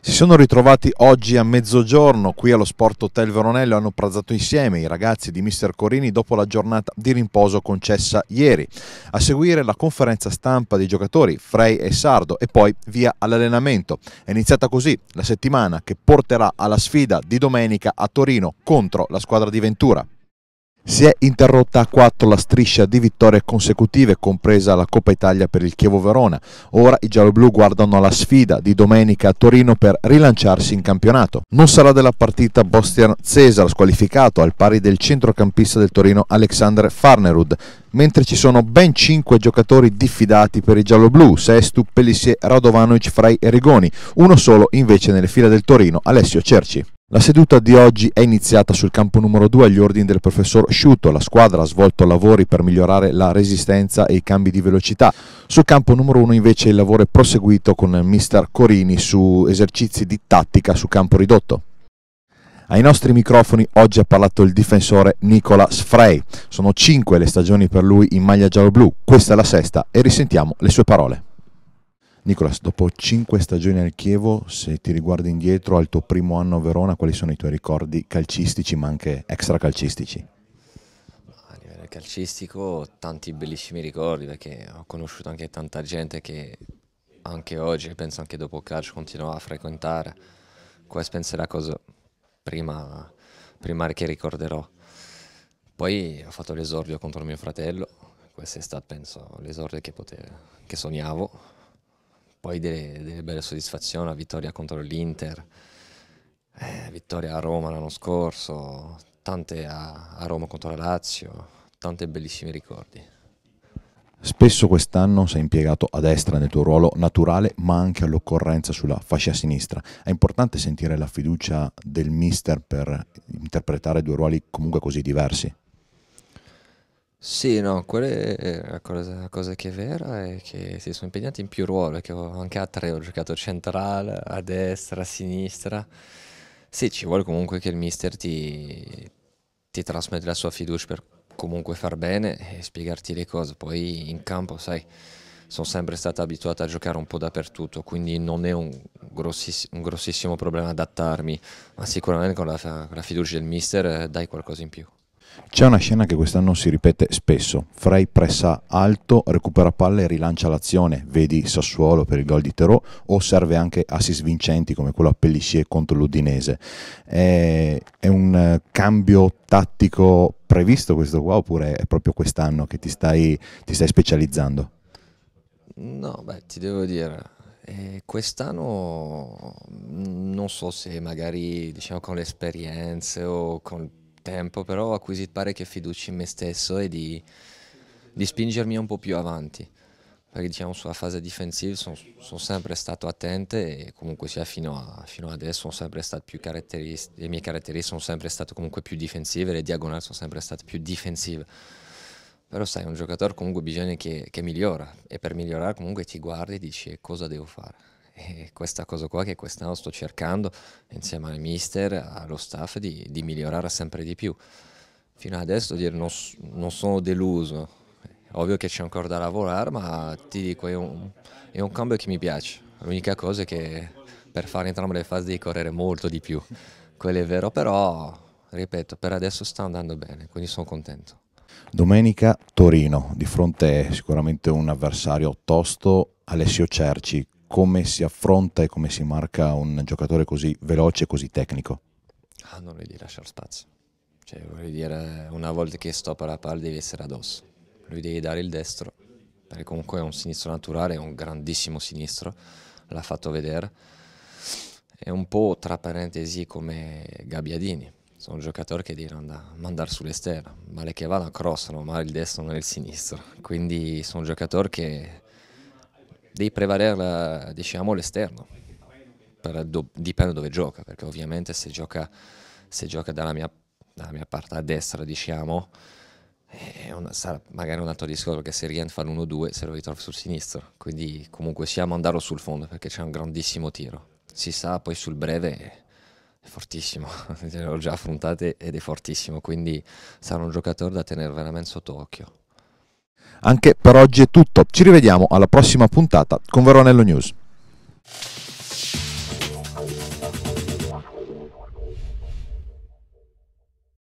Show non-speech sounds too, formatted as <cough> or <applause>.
Si sono ritrovati oggi a mezzogiorno qui allo Sport Hotel Veronello hanno pranzato insieme i ragazzi di Mister Corini dopo la giornata di rimposo concessa ieri. A seguire la conferenza stampa dei giocatori Frey e Sardo e poi via all'allenamento. È iniziata così la settimana che porterà alla sfida di domenica a Torino contro la squadra di Ventura. Si è interrotta a 4 la striscia di vittorie consecutive, compresa la Coppa Italia per il Chievo Verona. Ora i gialloblu guardano la sfida di domenica a Torino per rilanciarsi in campionato. Non sarà della partita Bostian Cesar squalificato al pari del centrocampista del Torino Alexander Farnerud, mentre ci sono ben 5 giocatori diffidati per i gialloblu, Sestu, Pellissier, Radovanovic, Fra i Rigoni, uno solo invece nelle file del Torino Alessio Cerci. La seduta di oggi è iniziata sul campo numero 2 agli ordini del professor Sciutto. La squadra ha svolto lavori per migliorare la resistenza e i cambi di velocità. Sul campo numero 1 invece il lavoro è proseguito con il mister Corini su esercizi di tattica su campo ridotto. Ai nostri microfoni oggi ha parlato il difensore Nicola Sfrey. Sono cinque le stagioni per lui in maglia giallo-blu, questa è la sesta e risentiamo le sue parole. Nicolas, dopo cinque stagioni al Chievo, se ti riguardi indietro al tuo primo anno a Verona, quali sono i tuoi ricordi calcistici ma anche extracalcistici? A livello calcistico tanti bellissimi ricordi perché ho conosciuto anche tanta gente che anche oggi, penso anche dopo calcio, continuo a frequentare. Questa penso è la cosa prima, prima che ricorderò. Poi ho fatto l'esordio contro mio fratello, questo è stato penso l'esordio che, potevo, che sognavo poi delle, delle belle soddisfazioni, la vittoria contro l'Inter, eh, vittoria a Roma l'anno scorso, tante a, a Roma contro la Lazio, tanti bellissimi ricordi. Spesso quest'anno sei impiegato a destra nel tuo ruolo naturale, ma anche all'occorrenza sulla fascia sinistra. È importante sentire la fiducia del mister per interpretare due ruoli comunque così diversi. Sì, no, quella è la cosa, la cosa che è vera è che si sono impegnati in più ruoli, che ho- anche a tre ho giocato centrale, a destra, a sinistra. Sì, ci vuole comunque che il mister ti, ti trasmette la sua fiducia per comunque far bene e spiegarti le cose. Poi in campo, sai, sono sempre stato abituato a giocare un po' dappertutto, quindi non è un, grossiss- un grossissimo problema adattarmi, ma sicuramente con la, la fiducia del mister eh, dai qualcosa in più. C'è una scena che quest'anno si ripete spesso. Frey pressa alto, recupera palle e rilancia l'azione, vedi Sassuolo per il gol di Terò, o serve anche assist vincenti come quello a Pellissier contro l'Udinese. È, è un eh, cambio tattico previsto questo qua oppure è proprio quest'anno che ti stai, ti stai specializzando? No, beh, ti devo dire, eh, quest'anno non so se magari diciamo, con le esperienze o con tempo, però ho acquisito che fiducia in me stesso e di, di, spingermi un po' più avanti. Perché diciamo sulla fase difensiva sono son sempre stato attento e comunque sia fino, a, fino adesso caratterist le mie caratteristiche sono sempre state comunque più difensive, le diagonali sono sempre state più difensive. Però sai, un giocatore comunque bisogna che, che migliora e per migliorare comunque ti guardi e dici cosa devo fare è eh, questa cosa qua che quest'anno sto cercando insieme al mister, allo staff di, di migliorare sempre di più. Fino adesso dire, non, non, sono deluso, eh, ovvio che c'è ancora da lavorare ma ti dico è un, è un cambio che mi piace, l'unica cosa è che per fare entrambe le fasi devi correre molto di più, quello è vero però ripeto per adesso sta andando bene quindi sono contento. Domenica Torino, di fronte sicuramente un avversario tosto, Alessio Cerci, come si affronta e come si marca un giocatore così veloce e così tecnico? Ah, non devi lasciare spazio. Cioè, vuol dire, una volta che stoppa la palla devi essere addosso. Lui devi dare il destro, perché comunque è un sinistro naturale, è un grandissimo sinistro, l'ha fatto vedere. È un po' tra parentesi come Gabbiadini. Sono un giocatore che deve andare, mandare sull'esterno, male che vada crossano, ma il destro non è il sinistro. Quindi sono un giocatore che devi prevalere diciamo, l'esterno, do, dipende dove gioca, perché ovviamente se gioca, se gioca dalla, mia, dalla, mia, parte a destra, diciamo, una, sarà magari un altro discorso, perché se rientra fa l'1-2 se lo ritrovi sul sinistro, quindi comunque siamo andarlo sul fondo, perché c'è un grandissimo tiro. Si sa, poi sul breve è fortissimo, <laughs> le ho già affrontate ed è fortissimo, quindi sarà un giocatore da tenere veramente sotto occhio. Anche per oggi è tutto, ci rivediamo alla prossima puntata con Veronello News.